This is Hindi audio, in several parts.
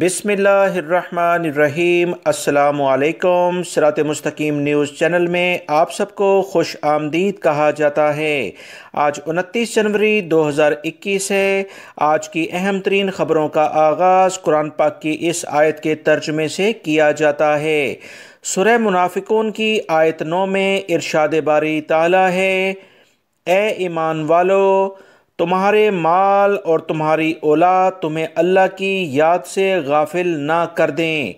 बिसमीम् अल्लाम सरात मस्तकीम न्यूज़ चैनल में आप सबको खुश आमदीद कहा जाता है आज 29 जनवरी 2021 है आज की अहम तरीन ख़बरों का आगाज़ कुरान पाक की इस आयत के तर्जमे से किया जाता है सुरह मुनाफिकों की आयत नौ में इरशाद बारी ताला है ए ईमान वालों तुम्हारे माल और तुम्हारी औलाद तुम्हें अल्लाह की याद से गाफिल ना कर दें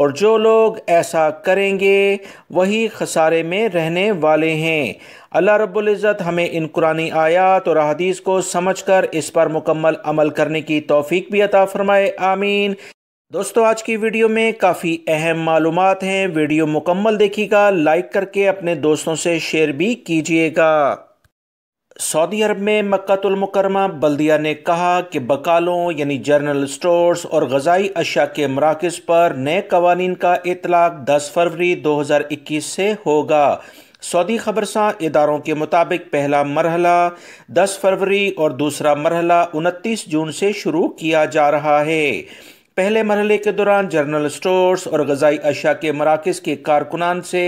और जो लोग ऐसा करेंगे वही खसारे में रहने वाले हैं अल्लाह रब्ज़त हमें इन कुरानी आयात और अदीस को समझ कर इस पर मुकम्मल अमल करने की तोफ़ी भी अता फ़रमाए आमीन दोस्तों आज की वीडियो में काफ़ी अहम मालूम हैं वीडियो मुकम्मल देखिएगा लाइक करके अपने दोस्तों से शेयर भी कीजिएगा सऊदी अरब में मक्तुलमकरमा बल्दिया ने कहा कि बकालों यानी जर्नल स्टोर्स और गजाई अशा के मराकज़ पर नए कवानीन का इतलाक 10 फरवरी 2021 से होगा सऊदी खबरसा इदारों के मुताबिक पहला मरहला 10 फरवरी और दूसरा मरहला 29 जून से शुरू किया जा रहा है पहले मरहले के दौरान जनरल स्टोर्स और गजाई अशा के मराकज़ के कारकुनान से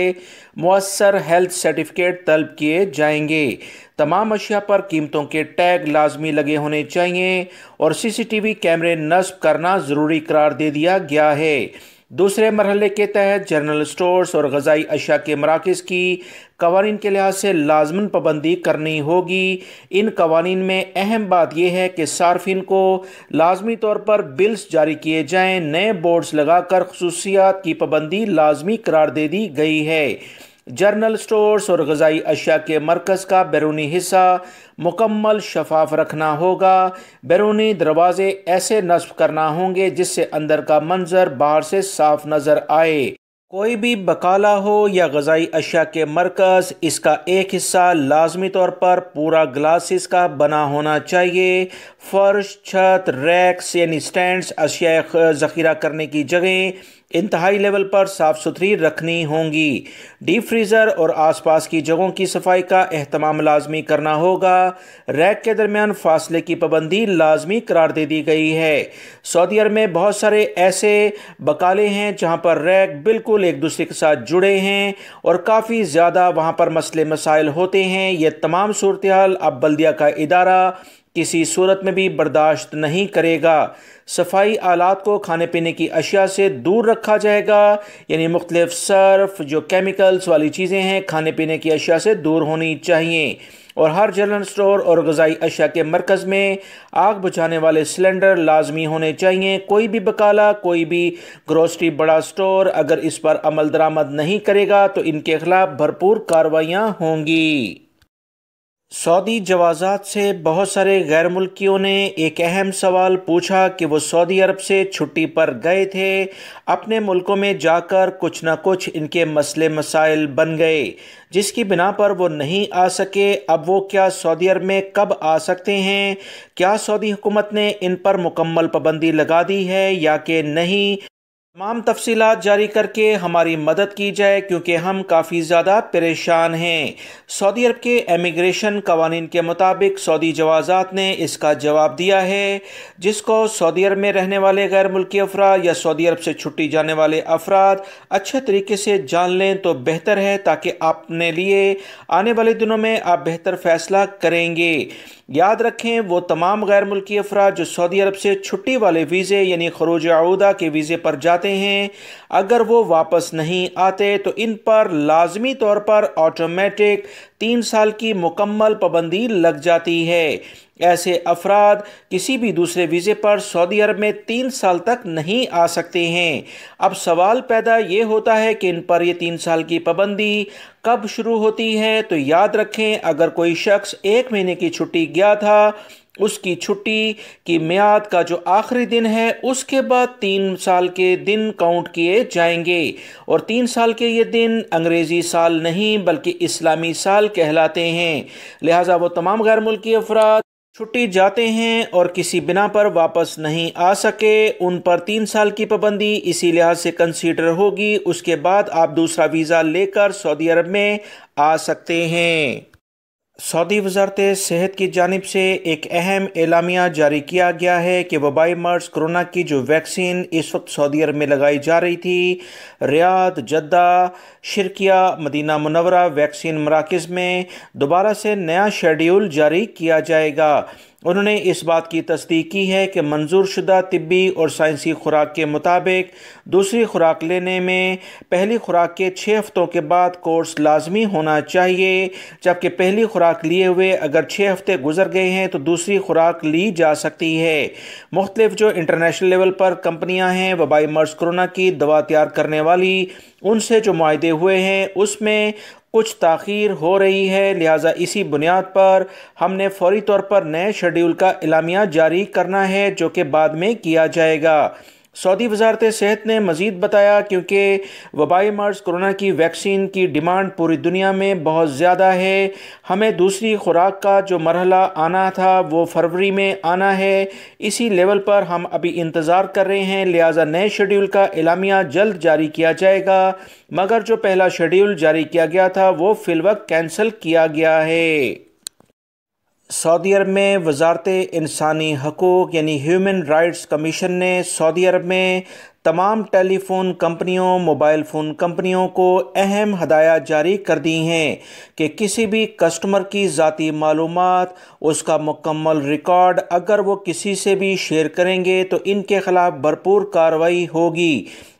मवसर हेल्थ सर्टिफिकेट तलब किए जाएंगे तमाम अशिया पर कीमतों के टैग लाजमी लगे होने चाहिए और सी सी टी वी कैमरे नस्ब करना ज़रूरी करार दे दिया गया है दूसरे मरहल के तहत जनरल स्टोर्स और गजाई अशा के मराकज़ की कवानीन के लिहाज से लाजमन पाबंदी करनी होगी इन कवानीन में अहम बात यह है कि सार्फिन को लाजमी तौर पर बिल्स जारी किए जाएँ नए बोर्ड्स लगाकर खसूसियात की पाबंदी लाजमी करार दे दी गई है जर्नल स्टोर्स और गजाई अशिया के मरकज़ का बैरूनी हिस्सा मुकम्मल शफाफ रखना होगा बैरूनी दरवाज़े ऐसे नस्ब करना होंगे जिससे अंदर का मंजर बाहर से साफ नज़र आए कोई भी बकाला हो या गजाई अशिया के मरकज़ इसका एक हिस्सा लाजमी तौर पर पूरा ग्लासेस का बना होना चाहिए फर्श छत रैक्स यानी स्टैंड अशिया ज़ख़ीरा करने की जगह इंतहाई लेवल पर साफ़ सुथरी रखनी होंगी डीप फ्रीज़र और आसपास की जगहों की सफाई का अहतमाम लाजमी करना होगा रैक के दरमियान फासले की पाबंदी लाजमी करार दे दी गई है सऊदी अरब में बहुत सारे ऐसे बकाले हैं जहां पर रैक बिल्कुल एक दूसरे के साथ जुड़े हैं और काफ़ी ज़्यादा वहां पर मसले मसाइल होते हैं ये तमाम सूरत हाल अब बल्दिया का इदारा किसी सूरत में भी बर्दाश्त नहीं करेगा सफाई आलात को खाने पीने की अशिया से दूर रखा जाएगा यानी मुख्तलिफ सर्फ जो केमिकल्स वाली चीज़ें हैं खाने पीने की अशिया से दूर होनी चाहिए और हर जनरल स्टोर और गजाई अशिया के मरकज़ में आग बुझाने वाले सिलेंडर लाजमी होने चाहिए कोई भी बकाला कोई भी ग्रोसरी बड़ा स्टोर अगर इस पर अमल दरामद नहीं करेगा तो इनके खिलाफ भरपूर कार्रवाइयाँ होंगी सऊदी जवाजात से बहुत सारे गैर मुल्कियों ने एक अहम सवाल पूछा कि वो सऊदी अरब से छुट्टी पर गए थे अपने मुल्कों में जाकर कुछ ना कुछ इनके मसले मसाइल बन गए जिसकी बिना पर वो नहीं आ सके अब वो क्या सऊदी अरब में कब आ सकते हैं क्या सऊदी हुकूमत ने इन पर मुकम्मल पाबंदी लगा दी है या कि नहीं तमाम तफसीत जारी करके हमारी मदद की जाए क्योंकि हम काफ़ी ज़्यादा परेशान हैं सऊदी अरब के एमिग्रेशन कवानीन के मुताबिक सऊदी जवाजात ने इसका जवाब दिया है जिसको सऊदी अरब में रहने वाले गैर मुल्की अफराद या सऊदी अरब से छुट्टी जाने वाले अफराद अच्छे तरीके से जान लें तो बेहतर है ताकि अपने लिए आने वाले दिनों में आप बेहतर फैसला करेंगे याद रखें वो तमाम गैर मुल्की अफराद जो सऊदी अरब से छुट्टी वाले वीज़े यानी खरूज आऊदा के वीज़े पर जा जाते हैं अगर वो वापस नहीं आते तो इन पर लाजमी तौर पर ऑटोमेटिक तीन साल की मुकम्मल पाबंदी लग जाती है ऐसे अफराद किसी भी दूसरे वीज़े पर सऊदी अरब में तीन साल तक नहीं आ सकते हैं अब सवाल पैदा ये होता है कि इन पर यह तीन साल की पाबंदी कब शुरू होती है तो याद रखें अगर कोई शख्स एक महीने की छुट्टी गया था उसकी छुट्टी की म्याद का जो आखिरी दिन है उसके बाद तीन साल के दिन काउंट किए जाएंगे और तीन साल के ये दिन अंग्रेज़ी साल नहीं बल्कि इस्लामी साल कहलाते हैं लिहाजा वो तमाम गैर मुल्की अफराद छुट्टी जाते हैं और किसी बिना पर वापस नहीं आ सके उन पर तीन साल की पाबंदी इसी लिहाज से कंसीडर होगी उसके बाद आप दूसरा वीज़ा लेकर सऊदी अरब में आ सकते हैं सऊदी वजारत सेहत की जानब से एक अहम एलामिया जारी किया गया है कि वबाई मर्ज कोरोना की जो वैक्सीन इस वक्त सऊदी अरब में लगाई जा रही थी Riyadh Jeddah Sharqiya Medina Munawwara vaccine मराकज़ में दोबारा से नया शेड्यूल जारी किया जाएगा उन्होंने इस बात की तस्दीक की है कि मंजूर शुदा तिब्बी और साइंसी खुराक के मुताबिक दूसरी खुराक लेने में पहली खुराक के छः हफ्तों के बाद कोर्स लाजमी होना चाहिए जबकि पहली खुराक लिए हुए अगर छः हफ्ते गुजर गए हैं तो दूसरी खुराक ली जा सकती है मुख्तलिफ जो इंटरनेशनल लेवल पर कंपनियाँ हैं वबाई मर्ज कोरोना की दवा तैयार करने वाली उनसे जो माहे हुए हैं उसमें कुछ तखीर हो रही है लिहाजा इसी बुनियाद पर हमने फौरी तौर पर नए शेड्यूल का इलामिया जारी करना है जो कि बाद में किया जाएगा सऊदी वजारत सेहत ने मज़ीद बताया क्योंकि वबाई मर्ज़ कोरोना की वैक्सीन की डिमांड पूरी दुनिया में बहुत ज़्यादा है हमें दूसरी खुराक का जो मरहला आना था वो फरवरी में आना है इसी लेवल पर हम अभी इंतज़ार कर रहे हैं लिहाजा नए शेड्यूल का एलामिया जल्द जारी किया जाएगा मगर जो पहला शेड्यूल जारी किया गया था वो फिलवक्त कैंसिल किया गया है सऊदी अरब में वजारत इंसानी हकूक़ यानी ह्यूमन राइट्स कमीशन ने सऊदी अरब में तमाम टेलीफोन कंपनियों मोबाइल फ़ोन कंपनियों को अहम हदायत जारी कर दी हैं कि किसी भी कस्टमर की ज़ाती मालूम उसका मुकम्मल रिकॉर्ड अगर वो किसी से भी शेयर करेंगे तो इनके ख़िलाफ़ भरपूर कार्रवाई होगी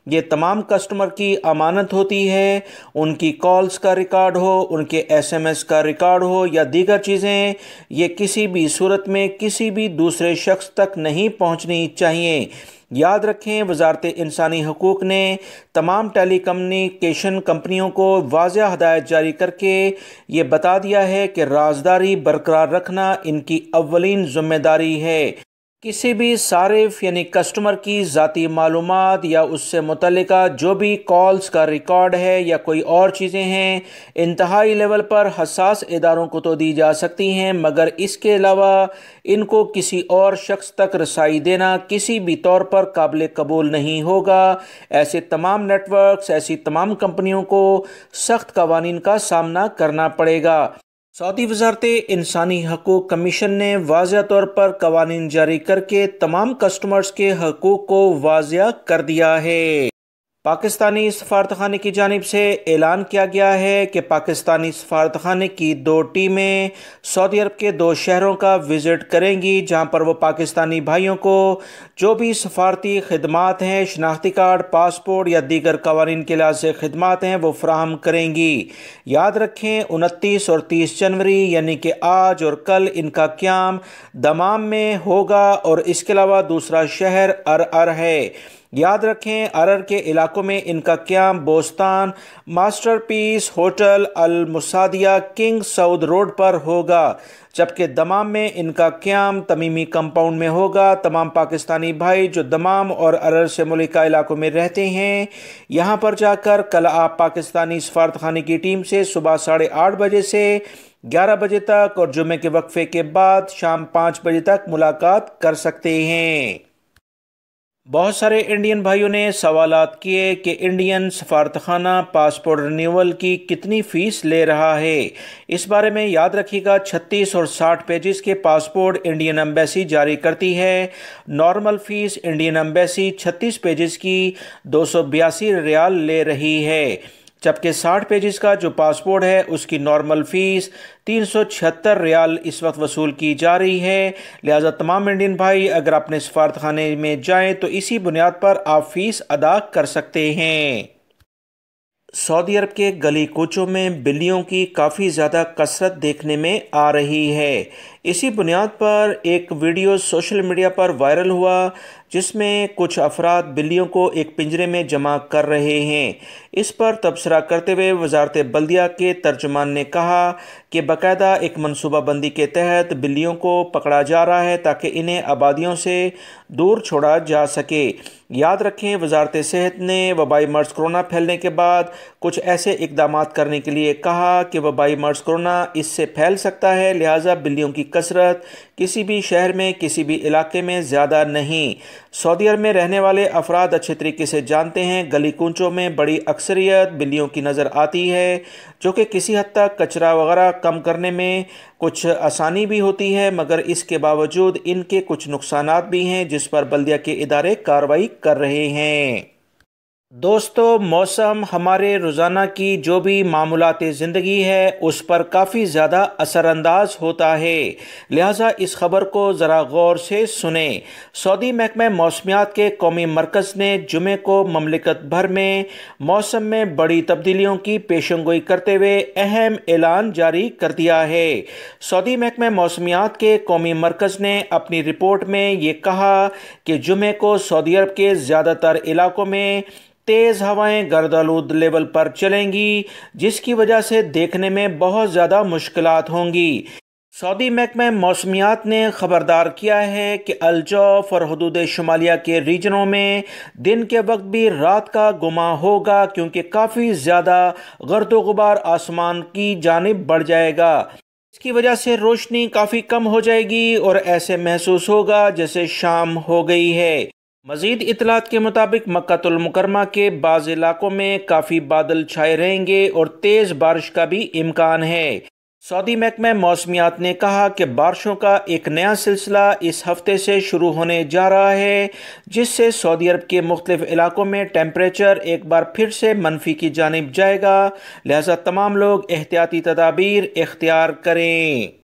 ये तमाम कस्टमर की अमानत होती है उनकी कॉल्स का रिकॉर्ड हो उनके एसएमएस का रिकॉर्ड हो या दीगर चीज़ें ये किसी भी सूरत में किसी भी दूसरे शख्स तक नहीं पहुंचनी चाहिए याद रखें वजारत इंसानी हकूक़ ने तमाम टेली कम्यूनिकेशन कंपनियों को वाज हदायत जारी करके ये बता दिया है कि राजदारी बरकरार रखना इनकी अवलिन ज़िम्मेदारी है किसी भी सारिफ यानी कस्टमर की ज़ाती मालूम या उससे मुतल जो भी कॉल्स का रिकॉर्ड है या कोई और चीज़ें हैं इंतहाई लेवल पर हसास इदारों को तो दी जा सकती हैं मगर इसके अलावा इनको किसी और शख्स तक रसाई देना किसी भी तौर पर काबिल कबूल नहीं होगा ऐसे तमाम नेटवर्कस ऐसी तमाम कंपनियों को सख्त कवानीन का सामना करना पड़ेगा सऊदी वजारत इंसानी हकूक कमीशन ने वाज तौर पर कवानीन जारी करके तमाम कस्टमर्स के हकूक़ को वाजिया कर दिया है पाकिस्तानी सफारतखाने की जानब से ऐलान किया गया है कि पाकिस्तानी सफारतखाने की दो टीमें सऊदी अरब के दो शहरों का विज़िट करेंगी जहां पर वो पाकिस्तानी भाइयों को जो भी सफारती खदमात हैं शनाख्ती कार्ड पासपोर्ट या दीगर कवानीन के लिहाज से खदमात हैं वो फ्राहम करेंगी याद रखें उनतीस और तीस जनवरी यानी कि आज और कल इनका क्याम दमाम में होगा और इसके अलावा दूसरा शहर अर अर है याद रखें अरर के इलाकों में इनका क्याम बोस्तान मास्टरपीस होटल अल मुसादिया किंग सऊद रोड पर होगा जबकि दमाम में इनका क्याम तमीमी कंपाउंड में होगा तमाम पाकिस्तानी भाई जो दमाम और अरर से मलिका इलाकों में रहते हैं यहाँ पर जाकर कल आप पाकिस्तानी सफारतखाने की टीम से सुबह साढ़े आठ बजे से ग्यारह बजे तक और जुमे के वक्फे के बाद शाम पाँच बजे तक मुलाकात कर सकते हैं बहुत सारे इंडियन भाइयों ने सवाल किए कि इंडियन सफारतखाना पासपोर्ट रिन्यूअल की कितनी फ़ीस ले रहा है इस बारे में याद रखिएगा 36 और 60 पेजेस के पासपोर्ट इंडियन एम्बेसी जारी करती है normal fees Indian embassy 36 pages की दो रियाल ले रही है जबकि साठ पेजेस का जो पासपोर्ट है उसकी नॉर्मल फ़ीस तीन सौ छिहत्तर रियाल इस वक्त वसूल की जा रही है लिहाजा तमाम इंडियन भाई अगर अपने सफारत खाने में जाएँ तो इसी बुनियाद पर आप फ़ीस अदा कर सकते हैं सऊदी अरब के गली कोचों में बिल्लियों की काफ़ी ज़्यादा कसरत देखने में आ रही है इसी बुनियाद पर एक वीडियो सोशल मीडिया पर वायरल हुआ जिसमें कुछ अफराद बिल्लियों को एक पिंजरे में जमा कर रहे हैं इस पर तबसरा करते हुए वजारत बल्दिया के तर्जमान ने कहा कि बाकायदा एक मनसूबाबंदी के तहत बिल्लियों को पकड़ा जा रहा है ताकि इन्हें आबादियों से दूर छोड़ा जा सके याद रखें वजारत सेहत ने वबाई मर्ज़ कोरोना फैलने के बाद कुछ ऐसे इकदाम करने के लिए कहा कि वबाई मर्ज़ कोरोना इससे फैल सकता है लिहाजा बिल्लियों की कसरत किसी भी शहर में किसी भी इलाके में ज़्यादा नहीं सऊदी अरब में रहने वाले अफराद अच्छे तरीके से जानते हैं गली कुंचों में बड़ी अक्सरियत बिल्लियों की नज़र आती है जो कि किसी हद तक कचरा वगैरह कम करने में कुछ आसानी भी होती है मगर इसके बावजूद इनके कुछ नुकसान भी हैं जिस पर बल्दिया के इदारे कार्रवाई कर रहे हैं दोस्तों मौसम हमारे रोज़ाना की जो भी मामूलत ज़िंदगी है उस पर काफ़ी ज़्यादा असरानंदाज होता है लिहाजा इस खबर को ज़रा गौर से सुने सऊदी महकमे मौसमियात के कौमी मरकज़ ने जुमे को ममलिकत भर में मौसम में बड़ी तब्दीलियों की पेशन गोई करते हुए अहम ऐलान जारी कर दिया है सऊदी महकमे मौसमियात के कौमी मरकज़ ने अपनी रिपोर्ट में ये कहा कि जुमे को सऊदी अरब के ज़्यादातर इलाकों में तेज़ हवाएं गर्दालूद लेवल पर चलेंगी जिसकी वजह से देखने में बहुत ज़्यादा मुश्किल होंगी सऊदी महकमे मौसमियात ने खबरदार किया है कि अलजौफ और हदूद शुमालिया के रीजनों में दिन के वक्त भी रात का गुमा होगा क्योंकि काफ़ी ज़्यादा गर्द गुबार आसमान की जानब बढ़ जाएगा इसकी वजह से रोशनी काफ़ी कम हो जाएगी और ऐसे महसूस होगा जैसे शाम हो गई है मजीद इतलात के मुताबिक मक्तुलमकरमा के बाज़ इलाकों में काफ़ी बादल छाए रहेंगे और तेज़ बारिश का भी इम्कान है सऊदी महकमे मौसमियात ने कहा कि बारिशों का एक नया सिलसिला इस हफ्ते से शुरू होने जा रहा है जिससे सऊदी अरब के मुख्तफ इलाकों में टेम्परेचर एक बार फिर से मनफी की जानब जाएगा लिहाजा तमाम लोग एहतियाती तदाबीर इख्तियार करें